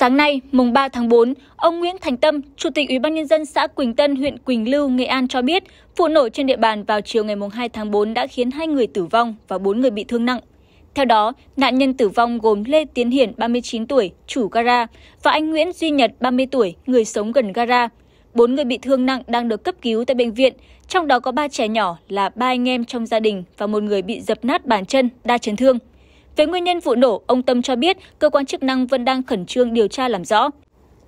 Sáng nay, mùng 3 tháng 4, ông Nguyễn Thành Tâm, Chủ tịch Ủy ban nhân dân xã Quỳnh Tân, huyện Quỳnh Lưu, Nghệ An cho biết, vụ nổ trên địa bàn vào chiều ngày mùng 2 tháng 4 đã khiến hai người tử vong và bốn người bị thương nặng. Theo đó, nạn nhân tử vong gồm Lê Tiến Hiển, 39 tuổi, chủ gara, và anh Nguyễn Duy Nhật, 30 tuổi, người sống gần gara. Bốn người bị thương nặng đang được cấp cứu tại bệnh viện, trong đó có ba trẻ nhỏ là ba anh em trong gia đình và một người bị dập nát bàn chân, đa chấn thương. Về nguyên nhân vụ nổ, ông Tâm cho biết cơ quan chức năng vẫn đang khẩn trương điều tra làm rõ.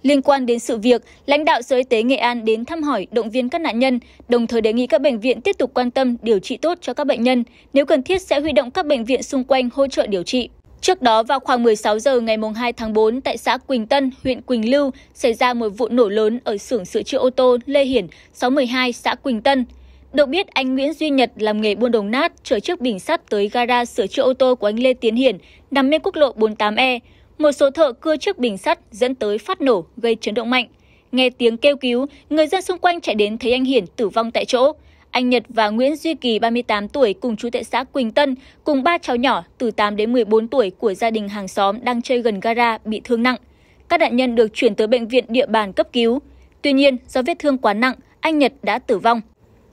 Liên quan đến sự việc, lãnh đạo Sở Y tế Nghệ An đến thăm hỏi động viên các nạn nhân, đồng thời đề nghị các bệnh viện tiếp tục quan tâm điều trị tốt cho các bệnh nhân, nếu cần thiết sẽ huy động các bệnh viện xung quanh hỗ trợ điều trị. Trước đó vào khoảng 16 giờ ngày 2 tháng 4 tại xã Quỳnh Tân, huyện Quỳnh Lưu xảy ra một vụ nổ lớn ở xưởng sửa chữa ô tô Lê Hiển, 612 xã Quỳnh Tân. Được biết, anh Nguyễn Duy Nhật làm nghề buôn đồng nát, chở chiếc bình sắt tới gara sửa chữa ô tô của anh Lê Tiến Hiển, nằm bên quốc lộ 48E. Một số thợ cưa chiếc bình sắt dẫn tới phát nổ, gây chấn động mạnh. Nghe tiếng kêu cứu, người dân xung quanh chạy đến thấy anh Hiển tử vong tại chỗ. Anh Nhật và Nguyễn Duy Kỳ 38 tuổi cùng chú tại xã Quỳnh Tân cùng ba cháu nhỏ từ 8 đến 14 tuổi của gia đình hàng xóm đang chơi gần gara bị thương nặng. Các nạn nhân được chuyển tới bệnh viện địa bàn cấp cứu. Tuy nhiên, do vết thương quá nặng, anh Nhật đã tử vong.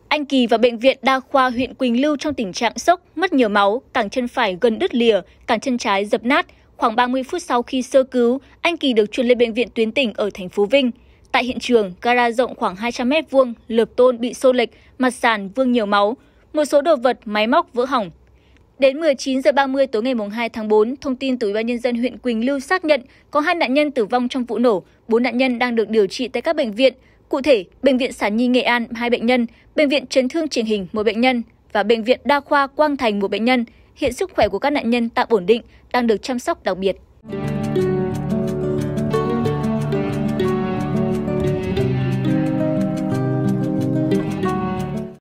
Anh Kỳ vào bệnh viện đa khoa huyện Quỳnh Lưu trong tình trạng sốc, mất nhiều máu, cẳng chân phải gần đứt lìa, cẳng chân trái dập nát. Khoảng 30 phút sau khi sơ cứu, anh Kỳ được chuyển lên bệnh viện tuyến tỉnh ở thành phố Vinh. Tại hiện trường, gara rộng khoảng 200 m vuông, lợp tôn bị xô lệch, mặt sàn vương nhiều máu, một số đồ vật, máy móc vỡ hỏng. Đến 19 giờ 30 tối ngày 2 tháng 4, thông tin từ Ủy ban nhân dân huyện Quỳnh Lưu xác nhận có hai nạn nhân tử vong trong vụ nổ, bốn nạn nhân đang được điều trị tại các bệnh viện. Cụ thể, Bệnh viện Sản Nhi Nghệ An 2 bệnh nhân, Bệnh viện Chấn thương chỉnh hình 1 bệnh nhân và Bệnh viện Đa khoa Quang Thành 1 bệnh nhân. Hiện sức khỏe của các nạn nhân tạm ổn định, đang được chăm sóc đặc biệt.